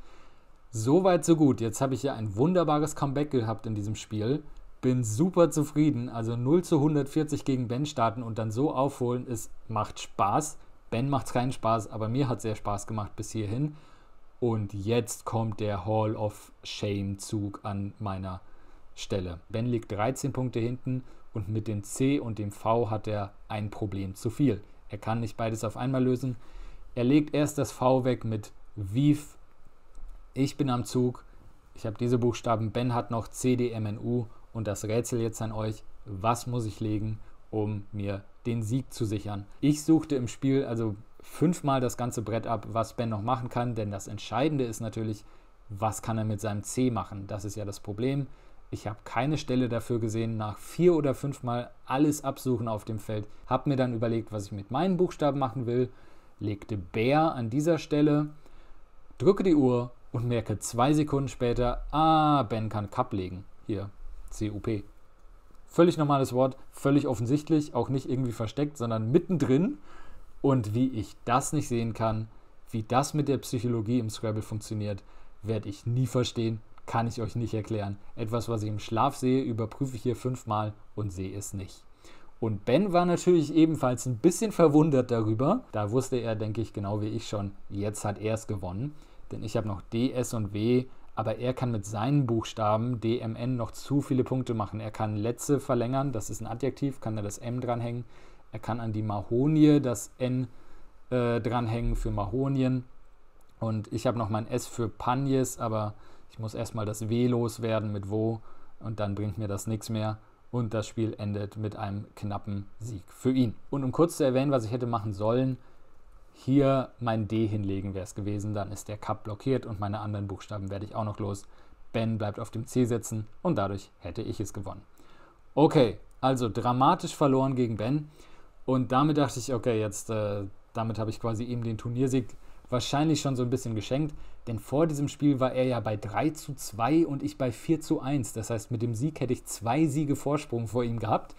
Soweit, so gut. Jetzt habe ich ja ein wunderbares Comeback gehabt in diesem Spiel. Bin super zufrieden. Also 0 zu 140 gegen Ben starten und dann so aufholen, es macht Spaß. Ben macht keinen Spaß, aber mir hat sehr Spaß gemacht bis hierhin. Und jetzt kommt der Hall of Shame-Zug an meiner Stelle. Ben liegt 13 Punkte hinten und mit dem C und dem V hat er ein Problem zu viel. Er kann nicht beides auf einmal lösen. Er legt erst das V weg mit Viv. Ich bin am Zug. Ich habe diese Buchstaben. Ben hat noch C, D, M, N, U. Und das Rätsel jetzt an euch. Was muss ich legen, um mir den Sieg zu sichern? Ich suchte im Spiel also fünfmal das ganze Brett ab, was Ben noch machen kann. Denn das Entscheidende ist natürlich, was kann er mit seinem C machen? Das ist ja das Problem. Ich habe keine Stelle dafür gesehen. Nach vier oder fünf Mal alles absuchen auf dem Feld, habe mir dann überlegt, was ich mit meinen Buchstaben machen will, legte Bär an dieser Stelle, drücke die Uhr und merke zwei Sekunden später, ah, Ben kann Cup legen. Hier, C-U-P. Völlig normales Wort, völlig offensichtlich, auch nicht irgendwie versteckt, sondern mittendrin. Und wie ich das nicht sehen kann, wie das mit der Psychologie im Scrabble funktioniert, werde ich nie verstehen kann ich euch nicht erklären. Etwas, was ich im Schlaf sehe, überprüfe ich hier fünfmal und sehe es nicht. Und Ben war natürlich ebenfalls ein bisschen verwundert darüber. Da wusste er, denke ich, genau wie ich schon, jetzt hat er es gewonnen. Denn ich habe noch D, S und W, aber er kann mit seinen Buchstaben D, M, N noch zu viele Punkte machen. Er kann letzte verlängern, das ist ein Adjektiv, kann da das M dranhängen. Er kann an die Mahonie das N äh, dranhängen für Mahonien. Und ich habe noch mein S für Pagnes, aber ich muss erstmal das W loswerden mit wo und dann bringt mir das nichts mehr. Und das Spiel endet mit einem knappen Sieg für ihn. Und um kurz zu erwähnen, was ich hätte machen sollen, hier mein D hinlegen wäre es gewesen, dann ist der Cup blockiert und meine anderen Buchstaben werde ich auch noch los. Ben bleibt auf dem C sitzen und dadurch hätte ich es gewonnen. Okay, also dramatisch verloren gegen Ben und damit dachte ich, okay, jetzt äh, damit habe ich quasi eben den Turniersieg wahrscheinlich schon so ein bisschen geschenkt, denn vor diesem Spiel war er ja bei 3 zu 2 und ich bei 4 zu 1. Das heißt, mit dem Sieg hätte ich zwei Siege Vorsprung vor ihm gehabt.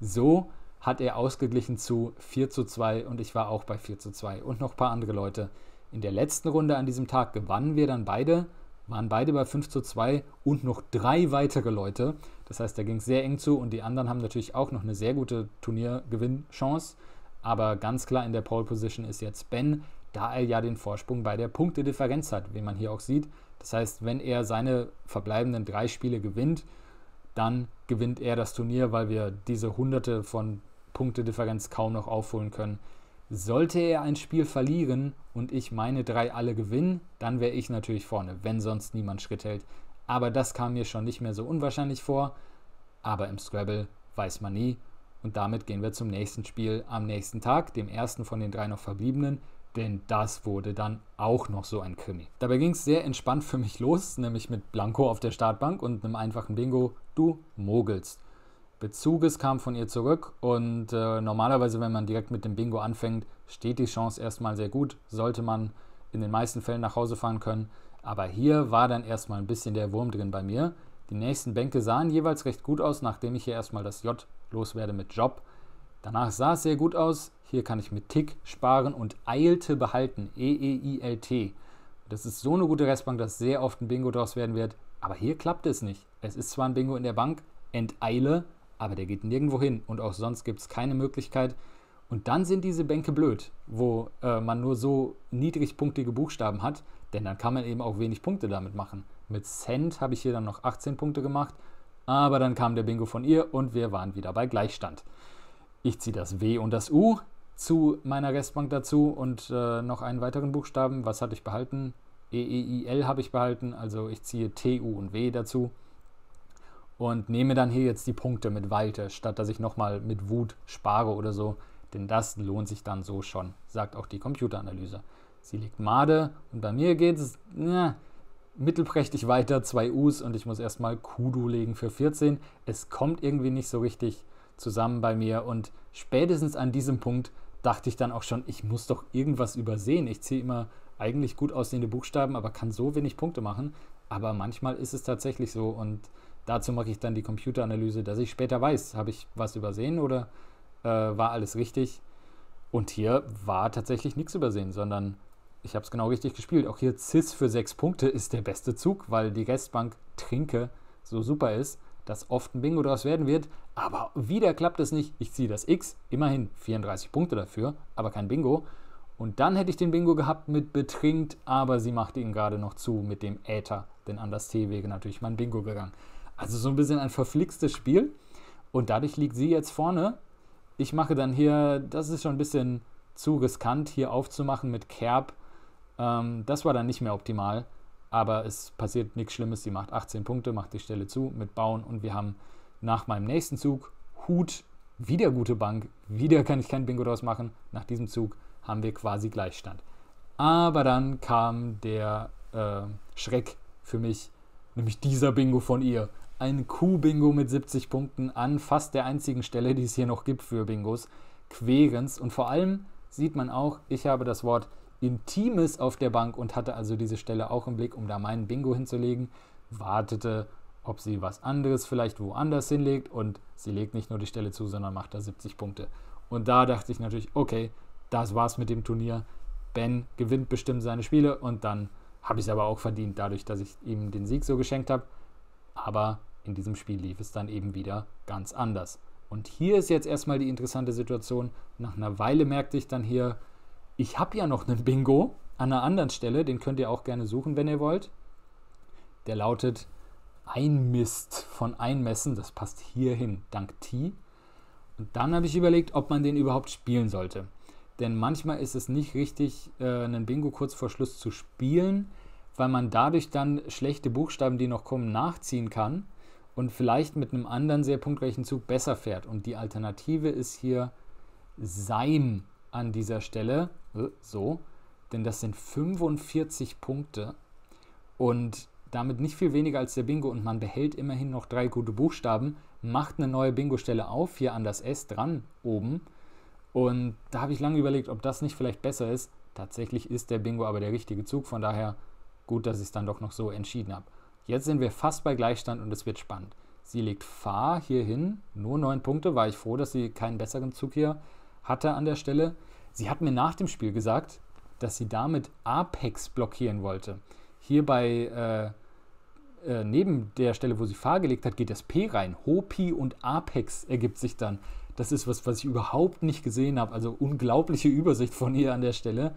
So hat er ausgeglichen zu 4 zu 2 und ich war auch bei 4 zu 2 und noch ein paar andere Leute. In der letzten Runde an diesem Tag gewannen wir dann beide, waren beide bei 5 zu 2 und noch drei weitere Leute. Das heißt, da ging es sehr eng zu und die anderen haben natürlich auch noch eine sehr gute Turniergewinnchance. Aber ganz klar in der Pole Position ist jetzt Ben, da er ja den Vorsprung bei der Punktedifferenz hat, wie man hier auch sieht. Das heißt, wenn er seine verbleibenden drei Spiele gewinnt, dann gewinnt er das Turnier, weil wir diese hunderte von Punktedifferenz kaum noch aufholen können. Sollte er ein Spiel verlieren und ich meine drei alle gewinnen, dann wäre ich natürlich vorne, wenn sonst niemand Schritt hält. Aber das kam mir schon nicht mehr so unwahrscheinlich vor. Aber im Scrabble weiß man nie. Und damit gehen wir zum nächsten Spiel am nächsten Tag, dem ersten von den drei noch verbliebenen. Denn das wurde dann auch noch so ein Krimi. Dabei ging es sehr entspannt für mich los, nämlich mit Blanco auf der Startbank und einem einfachen Bingo, du mogelst. Bezuges kam von ihr zurück und äh, normalerweise, wenn man direkt mit dem Bingo anfängt, steht die Chance erstmal sehr gut, sollte man in den meisten Fällen nach Hause fahren können. Aber hier war dann erstmal ein bisschen der Wurm drin bei mir. Die nächsten Bänke sahen jeweils recht gut aus, nachdem ich hier erstmal das J loswerde mit Job. Danach sah es sehr gut aus. Hier kann ich mit Tick sparen und eilte behalten. E-E-I-L-T. Das ist so eine gute Restbank, dass sehr oft ein Bingo draus werden wird. Aber hier klappt es nicht. Es ist zwar ein Bingo in der Bank, enteile, aber der geht nirgendwo hin und auch sonst gibt es keine Möglichkeit. Und dann sind diese Bänke blöd, wo äh, man nur so niedrigpunktige Buchstaben hat, denn dann kann man eben auch wenig Punkte damit machen. Mit Cent habe ich hier dann noch 18 Punkte gemacht, aber dann kam der Bingo von ihr und wir waren wieder bei Gleichstand. Ich ziehe das W und das U zu meiner Restbank dazu und äh, noch einen weiteren Buchstaben. Was hatte ich behalten? E, E, I, L habe ich behalten. Also ich ziehe T, U und W dazu und nehme dann hier jetzt die Punkte mit Walte, statt dass ich nochmal mit Wut spare oder so. Denn das lohnt sich dann so schon, sagt auch die Computeranalyse. Sie liegt Made und bei mir geht es mittelprächtig weiter, zwei U's und ich muss erstmal Kudu legen für 14. Es kommt irgendwie nicht so richtig zusammen bei mir und spätestens an diesem Punkt dachte ich dann auch schon, ich muss doch irgendwas übersehen. Ich ziehe immer eigentlich gut aussehende Buchstaben, aber kann so wenig Punkte machen. Aber manchmal ist es tatsächlich so und dazu mache ich dann die Computeranalyse, dass ich später weiß, habe ich was übersehen oder äh, war alles richtig. Und hier war tatsächlich nichts übersehen, sondern ich habe es genau richtig gespielt. Auch hier CIS für sechs Punkte ist der beste Zug, weil die Restbank Trinke so super ist, dass oft ein Bingo daraus werden wird. Aber wieder klappt es nicht. Ich ziehe das X, immerhin 34 Punkte dafür, aber kein Bingo. Und dann hätte ich den Bingo gehabt mit betrinkt, aber sie machte ihn gerade noch zu mit dem Äther, denn an das T wäre natürlich mein Bingo gegangen. Also so ein bisschen ein verflixtes Spiel. Und dadurch liegt sie jetzt vorne. Ich mache dann hier, das ist schon ein bisschen zu riskant, hier aufzumachen mit Kerb. Ähm, das war dann nicht mehr optimal, aber es passiert nichts Schlimmes. Sie macht 18 Punkte, macht die Stelle zu mit Bauen und wir haben nach meinem nächsten Zug, Hut, wieder gute Bank, wieder kann ich kein Bingo draus machen. Nach diesem Zug haben wir quasi Gleichstand. Aber dann kam der äh, Schreck für mich, nämlich dieser Bingo von ihr. Ein Q-Bingo mit 70 Punkten an fast der einzigen Stelle, die es hier noch gibt für Bingos. Querens. Und vor allem sieht man auch, ich habe das Wort Intimes auf der Bank und hatte also diese Stelle auch im Blick, um da meinen Bingo hinzulegen. Wartete ob sie was anderes vielleicht woanders hinlegt und sie legt nicht nur die Stelle zu, sondern macht da 70 Punkte. Und da dachte ich natürlich, okay, das war's mit dem Turnier. Ben gewinnt bestimmt seine Spiele und dann habe ich es aber auch verdient, dadurch, dass ich ihm den Sieg so geschenkt habe. Aber in diesem Spiel lief es dann eben wieder ganz anders. Und hier ist jetzt erstmal die interessante Situation. Nach einer Weile merkte ich dann hier, ich habe ja noch einen Bingo an einer anderen Stelle, den könnt ihr auch gerne suchen, wenn ihr wollt. Der lautet einmisst, von einmessen, das passt hierhin dank T. Und dann habe ich überlegt, ob man den überhaupt spielen sollte. Denn manchmal ist es nicht richtig, äh, einen Bingo kurz vor Schluss zu spielen, weil man dadurch dann schlechte Buchstaben, die noch kommen, nachziehen kann und vielleicht mit einem anderen sehr punktreichen Zug besser fährt. Und die Alternative ist hier Seim an dieser Stelle. Äh, so, denn das sind 45 Punkte. Und damit nicht viel weniger als der Bingo und man behält immerhin noch drei gute Buchstaben, macht eine neue Bingo-Stelle auf, hier an das S dran oben. Und da habe ich lange überlegt, ob das nicht vielleicht besser ist. Tatsächlich ist der Bingo aber der richtige Zug, von daher gut, dass ich es dann doch noch so entschieden habe. Jetzt sind wir fast bei Gleichstand und es wird spannend. Sie legt Fahr hier hin, nur neun Punkte, war ich froh, dass sie keinen besseren Zug hier hatte an der Stelle. Sie hat mir nach dem Spiel gesagt, dass sie damit Apex blockieren wollte. Hier bei äh, äh, neben der Stelle, wo sie Fahr gelegt hat, geht das P rein. Hopi und Apex ergibt sich dann. Das ist was, was ich überhaupt nicht gesehen habe. Also unglaubliche Übersicht von ihr an der Stelle.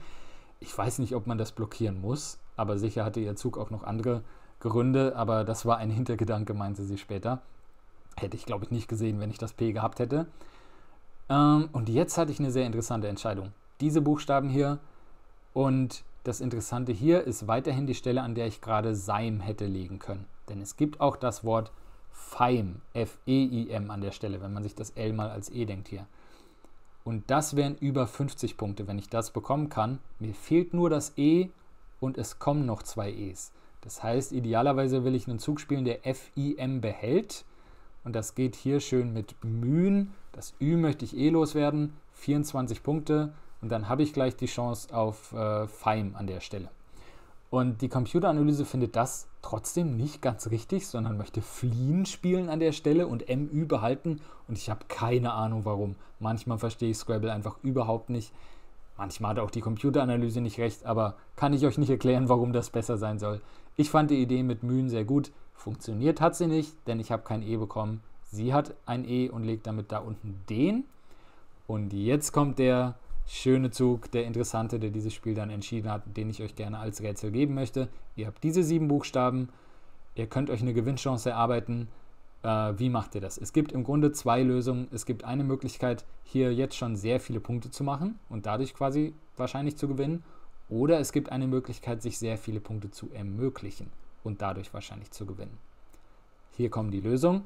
Ich weiß nicht, ob man das blockieren muss, aber sicher hatte ihr Zug auch noch andere Gründe. Aber das war ein Hintergedanke, meinte sie später. Hätte ich, glaube ich, nicht gesehen, wenn ich das P gehabt hätte. Ähm, und jetzt hatte ich eine sehr interessante Entscheidung. Diese Buchstaben hier und das Interessante hier ist weiterhin die Stelle, an der ich gerade Seim hätte legen können. Denn es gibt auch das Wort Feim, F-E-I-M an der Stelle, wenn man sich das L mal als E denkt hier. Und das wären über 50 Punkte, wenn ich das bekommen kann. Mir fehlt nur das E und es kommen noch zwei E's. Das heißt, idealerweise will ich einen Zug spielen, der F-I-M behält. Und das geht hier schön mit Mühen. Das Ü möchte ich eh loswerden. 24 Punkte. Und dann habe ich gleich die Chance auf äh, Feim an der Stelle. Und die Computeranalyse findet das trotzdem nicht ganz richtig, sondern möchte Fliehen spielen an der Stelle und MÜ behalten. Und ich habe keine Ahnung warum. Manchmal verstehe ich Scrabble einfach überhaupt nicht. Manchmal hat auch die Computeranalyse nicht recht, aber kann ich euch nicht erklären, warum das besser sein soll. Ich fand die Idee mit Mühen sehr gut. Funktioniert hat sie nicht, denn ich habe kein E bekommen. Sie hat ein E und legt damit da unten den. Und jetzt kommt der schöne Zug, der interessante, der dieses Spiel dann entschieden hat, den ich euch gerne als Rätsel geben möchte. Ihr habt diese sieben Buchstaben, ihr könnt euch eine Gewinnchance erarbeiten. Äh, wie macht ihr das? Es gibt im Grunde zwei Lösungen. Es gibt eine Möglichkeit, hier jetzt schon sehr viele Punkte zu machen und dadurch quasi wahrscheinlich zu gewinnen. Oder es gibt eine Möglichkeit, sich sehr viele Punkte zu ermöglichen und dadurch wahrscheinlich zu gewinnen. Hier kommen die Lösungen.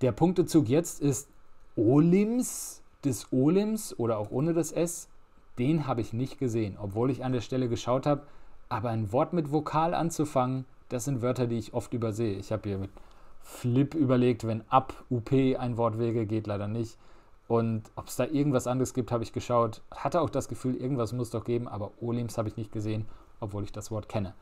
Der Punktezug jetzt ist Olims des Olims oder auch ohne das S, den habe ich nicht gesehen, obwohl ich an der Stelle geschaut habe. Aber ein Wort mit Vokal anzufangen, das sind Wörter, die ich oft übersehe. Ich habe hier mit Flip überlegt, wenn ab UP ein Wort wäre, geht leider nicht. Und ob es da irgendwas anderes gibt, habe ich geschaut. Hatte auch das Gefühl, irgendwas muss doch geben, aber Olims habe ich nicht gesehen, obwohl ich das Wort kenne.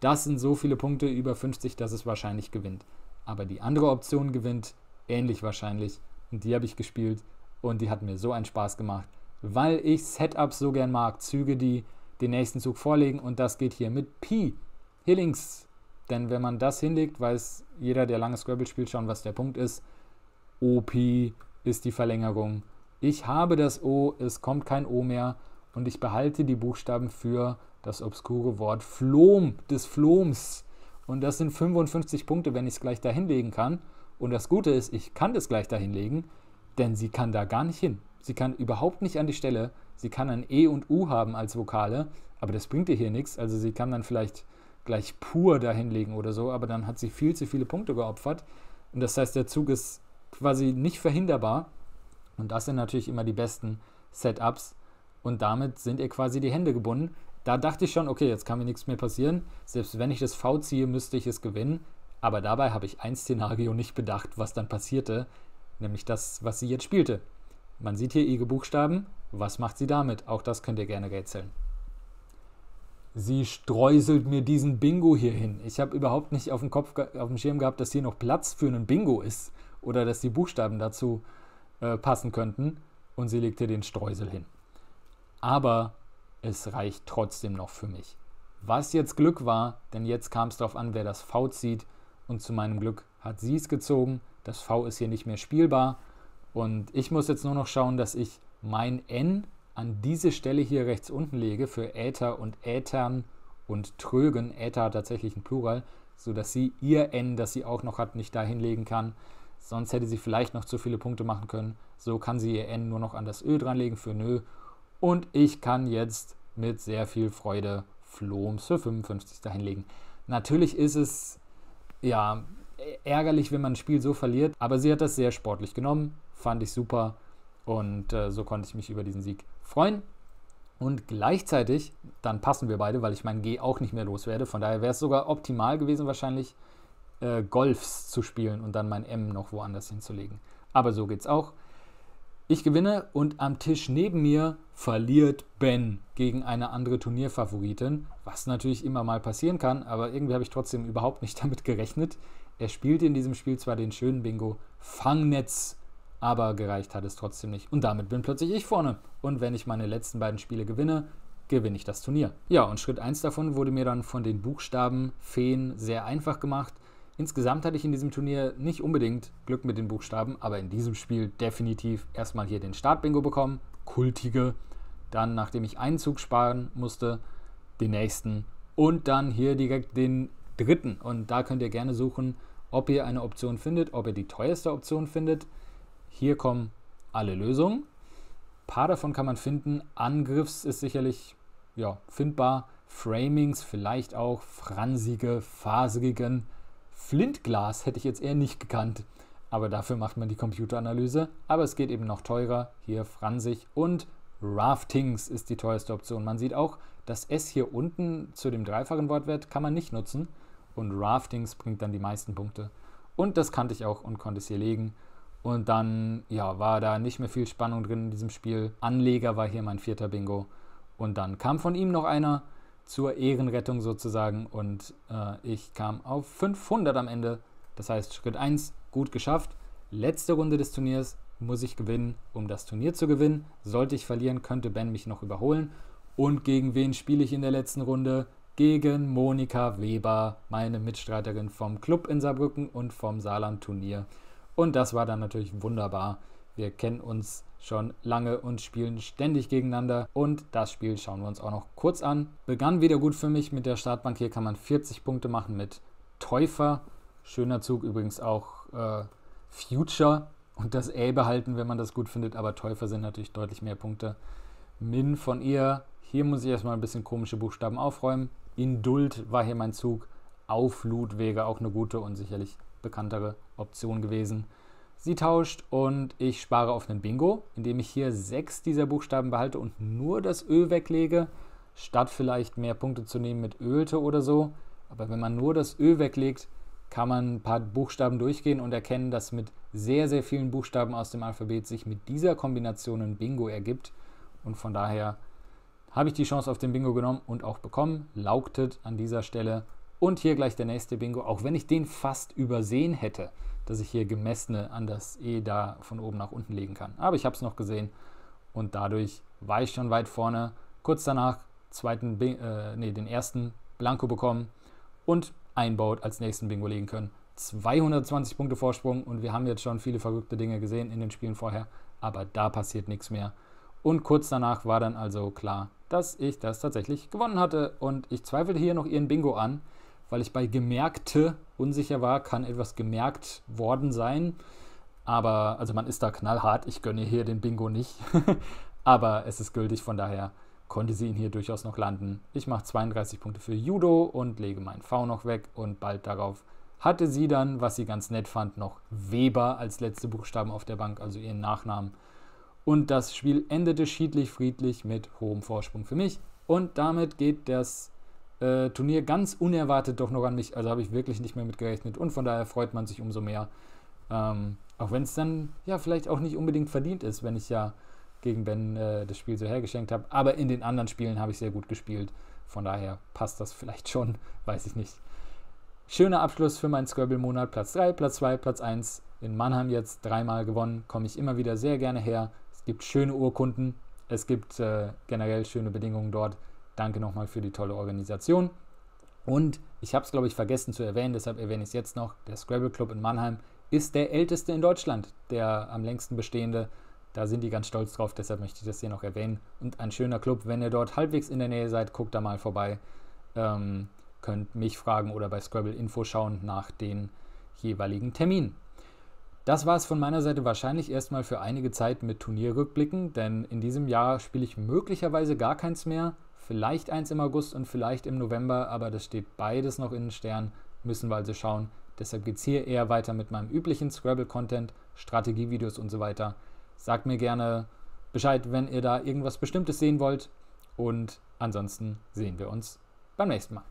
Das sind so viele Punkte über 50, dass es wahrscheinlich gewinnt. Aber die andere Option gewinnt ähnlich wahrscheinlich. Und die habe ich gespielt und die hat mir so einen Spaß gemacht, weil ich Setups so gern mag. Züge, die den nächsten Zug vorlegen und das geht hier mit Pi. Hier links. Denn wenn man das hinlegt, weiß jeder, der lange Scrabble spielt, schon, was der Punkt ist. OP ist die Verlängerung. Ich habe das O, es kommt kein O mehr und ich behalte die Buchstaben für das obskure Wort Flom des Floms. Und das sind 55 Punkte, wenn ich es gleich dahinlegen kann. Und das Gute ist, ich kann es gleich dahinlegen denn sie kann da gar nicht hin. Sie kann überhaupt nicht an die Stelle. Sie kann ein E und U haben als Vokale, aber das bringt ihr hier nichts. Also sie kann dann vielleicht gleich pur dahinlegen oder so, aber dann hat sie viel zu viele Punkte geopfert. Und das heißt, der Zug ist quasi nicht verhinderbar. Und das sind natürlich immer die besten Setups. Und damit sind ihr quasi die Hände gebunden. Da dachte ich schon, okay, jetzt kann mir nichts mehr passieren. Selbst wenn ich das V ziehe, müsste ich es gewinnen. Aber dabei habe ich ein Szenario nicht bedacht, was dann passierte nämlich das, was sie jetzt spielte. Man sieht hier ihre Buchstaben. Was macht sie damit? Auch das könnt ihr gerne rätseln. Sie streuselt mir diesen Bingo hier hin. Ich habe überhaupt nicht auf dem, Kopf, auf dem Schirm gehabt, dass hier noch Platz für einen Bingo ist oder dass die Buchstaben dazu äh, passen könnten. Und sie legt hier den Streusel hin. Aber es reicht trotzdem noch für mich. Was jetzt Glück war, denn jetzt kam es darauf an, wer das V zieht. Und zu meinem Glück hat sie es gezogen. Das V ist hier nicht mehr spielbar. Und ich muss jetzt nur noch schauen, dass ich mein N an diese Stelle hier rechts unten lege für Äther und Äthern und Trögen. Äther hat tatsächlich ein Plural, sodass sie ihr N, das sie auch noch hat, nicht dahin legen kann. Sonst hätte sie vielleicht noch zu viele Punkte machen können. So kann sie ihr N nur noch an das Ö dranlegen für Nö. Und ich kann jetzt mit sehr viel Freude Floms für 55 dahinlegen. Natürlich ist es ja ärgerlich, wenn man ein Spiel so verliert. Aber sie hat das sehr sportlich genommen, fand ich super. Und äh, so konnte ich mich über diesen Sieg freuen. Und gleichzeitig, dann passen wir beide, weil ich mein G auch nicht mehr loswerde. Von daher wäre es sogar optimal gewesen, wahrscheinlich äh, Golfs zu spielen und dann mein M noch woanders hinzulegen. Aber so geht's auch. Ich gewinne und am Tisch neben mir verliert Ben gegen eine andere Turnierfavoritin, was natürlich immer mal passieren kann, aber irgendwie habe ich trotzdem überhaupt nicht damit gerechnet. Er spielte in diesem Spiel zwar den schönen Bingo Fangnetz, aber gereicht hat es trotzdem nicht. Und damit bin plötzlich ich vorne. Und wenn ich meine letzten beiden Spiele gewinne, gewinne ich das Turnier. Ja, und Schritt 1 davon wurde mir dann von den Buchstaben Feen sehr einfach gemacht. Insgesamt hatte ich in diesem Turnier nicht unbedingt Glück mit den Buchstaben, aber in diesem Spiel definitiv erstmal hier den Startbingo bekommen, kultige, dann nachdem ich einen Zug sparen musste, den nächsten und dann hier direkt den dritten. Und da könnt ihr gerne suchen, ob ihr eine Option findet, ob ihr die teuerste Option findet. Hier kommen alle Lösungen. Ein paar davon kann man finden. Angriffs ist sicherlich ja, findbar. Framings vielleicht auch. Fransige, faserigen. Flintglas hätte ich jetzt eher nicht gekannt. Aber dafür macht man die Computeranalyse. Aber es geht eben noch teurer. Hier fransig und Raftings ist die teuerste Option. Man sieht auch, das S hier unten zu dem dreifachen Wortwert kann man nicht nutzen und Raftings bringt dann die meisten Punkte. Und das kannte ich auch und konnte es hier legen. Und dann ja, war da nicht mehr viel Spannung drin in diesem Spiel. Anleger war hier mein vierter Bingo. Und dann kam von ihm noch einer zur Ehrenrettung sozusagen. Und äh, ich kam auf 500 am Ende. Das heißt, Schritt 1 gut geschafft. Letzte Runde des Turniers muss ich gewinnen, um das Turnier zu gewinnen. Sollte ich verlieren, könnte Ben mich noch überholen. Und gegen wen spiele ich in der letzten Runde? gegen Monika Weber, meine Mitstreiterin vom Club in Saarbrücken und vom Saarland-Turnier. Und das war dann natürlich wunderbar. Wir kennen uns schon lange und spielen ständig gegeneinander. Und das Spiel schauen wir uns auch noch kurz an. Begann wieder gut für mich mit der Startbank. Hier kann man 40 Punkte machen mit Täufer. Schöner Zug übrigens auch äh, Future und das A behalten, wenn man das gut findet. Aber Täufer sind natürlich deutlich mehr Punkte. Min von ihr. Hier muss ich erstmal ein bisschen komische Buchstaben aufräumen. In Duld war hier mein Zug auf Ludwege auch eine gute und sicherlich bekanntere Option gewesen. Sie tauscht und ich spare auf einen Bingo, indem ich hier sechs dieser Buchstaben behalte und nur das Ö weglege, statt vielleicht mehr Punkte zu nehmen mit Ölte oder so. Aber wenn man nur das Ö weglegt, kann man ein paar Buchstaben durchgehen und erkennen, dass mit sehr, sehr vielen Buchstaben aus dem Alphabet sich mit dieser Kombination ein Bingo ergibt. Und von daher habe ich die Chance auf den Bingo genommen und auch bekommen. Laugtet an dieser Stelle. Und hier gleich der nächste Bingo, auch wenn ich den fast übersehen hätte, dass ich hier Gemessene an das E da von oben nach unten legen kann. Aber ich habe es noch gesehen und dadurch war ich schon weit vorne. Kurz danach zweiten, äh, nee, den ersten Blanco bekommen und einbaut als nächsten Bingo legen können. 220 Punkte Vorsprung und wir haben jetzt schon viele verrückte Dinge gesehen in den Spielen vorher, aber da passiert nichts mehr. Und kurz danach war dann also klar, dass ich das tatsächlich gewonnen hatte. Und ich zweifelte hier noch ihren Bingo an, weil ich bei Gemerkte unsicher war, kann etwas gemerkt worden sein. Aber, also man ist da knallhart, ich gönne hier den Bingo nicht. Aber es ist gültig, von daher konnte sie ihn hier durchaus noch landen. Ich mache 32 Punkte für Judo und lege meinen V noch weg und bald darauf hatte sie dann, was sie ganz nett fand, noch Weber als letzte Buchstaben auf der Bank, also ihren Nachnamen. Und das Spiel endete schiedlich-friedlich mit hohem Vorsprung für mich. Und damit geht das äh, Turnier ganz unerwartet doch noch an mich. Also habe ich wirklich nicht mehr mit gerechnet. Und von daher freut man sich umso mehr. Ähm, auch wenn es dann ja vielleicht auch nicht unbedingt verdient ist, wenn ich ja gegen Ben äh, das Spiel so hergeschenkt habe. Aber in den anderen Spielen habe ich sehr gut gespielt. Von daher passt das vielleicht schon, weiß ich nicht. Schöner Abschluss für meinen Scrabble-Monat. Platz 3, Platz 2, Platz 1. In Mannheim jetzt dreimal gewonnen, komme ich immer wieder sehr gerne her. Es gibt schöne Urkunden, es gibt äh, generell schöne Bedingungen dort. Danke nochmal für die tolle Organisation. Und ich habe es, glaube ich, vergessen zu erwähnen, deshalb erwähne ich es jetzt noch. Der Scrabble Club in Mannheim ist der älteste in Deutschland, der am längsten bestehende. Da sind die ganz stolz drauf, deshalb möchte ich das hier noch erwähnen. Und ein schöner Club, wenn ihr dort halbwegs in der Nähe seid, guckt da mal vorbei. Ähm, könnt mich fragen oder bei Scrabble Info schauen nach den jeweiligen Terminen. Das war es von meiner Seite wahrscheinlich erstmal für einige Zeit mit Turnierrückblicken, denn in diesem Jahr spiele ich möglicherweise gar keins mehr, vielleicht eins im August und vielleicht im November, aber das steht beides noch in den Sternen, müssen wir also schauen. Deshalb geht es hier eher weiter mit meinem üblichen Scrabble-Content, Strategievideos und so weiter. Sagt mir gerne Bescheid, wenn ihr da irgendwas Bestimmtes sehen wollt und ansonsten sehen wir uns beim nächsten Mal.